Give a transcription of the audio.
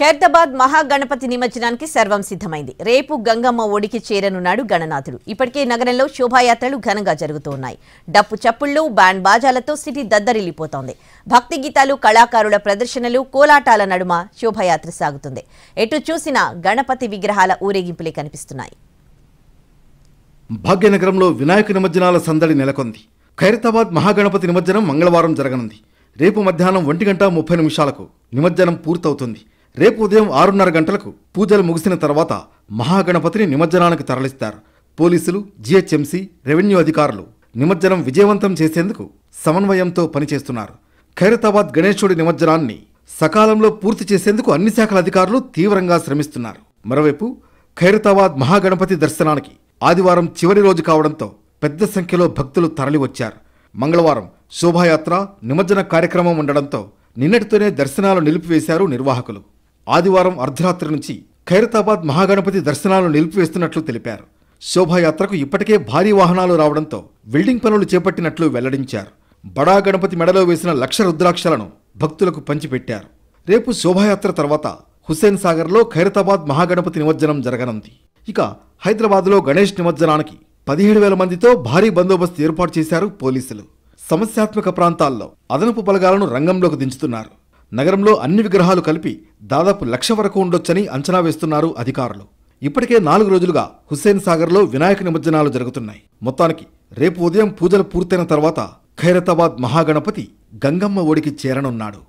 ఖైరతాబాద్ మహాగణపతి నిమజ్జనానికి సర్వం సిద్ధమైంది రేపు గంగమ్మ ఒడికి చేరనున్నాడు గణనాథుడు ఇప్పటికే నగరంలో శోభాయాత్రలు ఘనంగా జరుగుతున్నాయి డప్పు చప్పుళ్ళు బ్యాండ్ బాజాలతో సిటీ దద్దరిల్లిపోతోంది భక్తి గీతాలు కళాకారుల ప్రదర్శనలు కోలాటాల నడుమ శోభాయాత్ర సాగుతుంది ఎటు చూసినా గణపతి విగ్రహాల ఊరేగింపులే కనిపిస్తున్నాయి భాగ్యనగరంలో వినాయక నిమజ్జనాల సందడి నెలకొంది ఖైరతాబాద్ మహాగణపతి నిమజ్జనం మంగళవారం జరగనుంది రేపు మధ్యాహ్నం ఒంటి గంట ముప్పై నిమిషాలకు నిమజ్జనం పూర్తవుతుంది రేపు ఉదయం ఆరున్నర గంటలకు పూజలు ముగిసిన తర్వాత మహాగణపతిని నిమజ్జనానికి తరలిస్తారు పోలీసులు జీహెచ్ఎంసీ రెవెన్యూ అధికారులు నిమజ్జనం విజయవంతం చేసేందుకు సమన్వయంతో పనిచేస్తున్నారు ఖైరతాబాద్ గణేశుడి నిమజ్జనాన్ని సకాలంలో పూర్తి చేసేందుకు అన్ని శాఖల అధికారులు తీవ్రంగా శ్రమిస్తున్నారు మరోవైపు ఖైరతాబాద్ మహాగణపతి దర్శనానికి ఆదివారం చివరి రోజు కావడంతో పెద్ద సంఖ్యలో భక్తులు తరలివచ్చారు మంగళవారం శోభాయాత్ర నిమజ్జన కార్యక్రమం ఉండడంతో నిన్నటితోనే దర్శనాలు నిలిపివేశారు నిర్వాహకులు ఆదివారం అర్ధరాత్రి నుంచి ఖైరతాబాద్ మహాగణపతి దర్శనాలను నిలిపివేస్తున్నట్లు తెలిపారు శోభాయాత్రకు ఇప్పటికే భారీ వాహనాలు రావడంతో బిల్డింగ్ పనులు చేపట్టినట్లు వెల్లడించారు బడా గణపతి మెడలో వేసిన లక్ష రుద్రాక్షలను భక్తులకు పంచిపెట్టారు రేపు శోభాయాత్ర తర్వాత హుస్సేన్ సాగర్లో ఖైరతాబాద్ మహాగణపతి నిమజ్జనం జరగనుంది ఇక హైదరాబాద్లో గణేష్ నిమజ్జనానికి పదిహేడు వేల మందితో భారీ బందోబస్తు ఏర్పాటు చేశారు పోలీసులు సమస్యాత్మక ప్రాంతాల్లో అదనపు బలగాలను రంగంలోకి దించుతున్నారు నగరంలో అన్ని విగ్రహాలు కలిపి దాదాపు లక్ష వరకు ఉండొచ్చని అంచనా వేస్తున్నారు అధికారులు ఇప్పటికే నాలుగు రోజులుగా హుస్సేన్ సాగర్లో వినాయక నిమజ్జనాలు జరుగుతున్నాయి మొత్తానికి రేపు ఉదయం పూజలు పూర్తయిన తర్వాత ఖైరతాబాద్ మహాగణపతి గంగమ్మ ఒడికి చేరనున్నాడు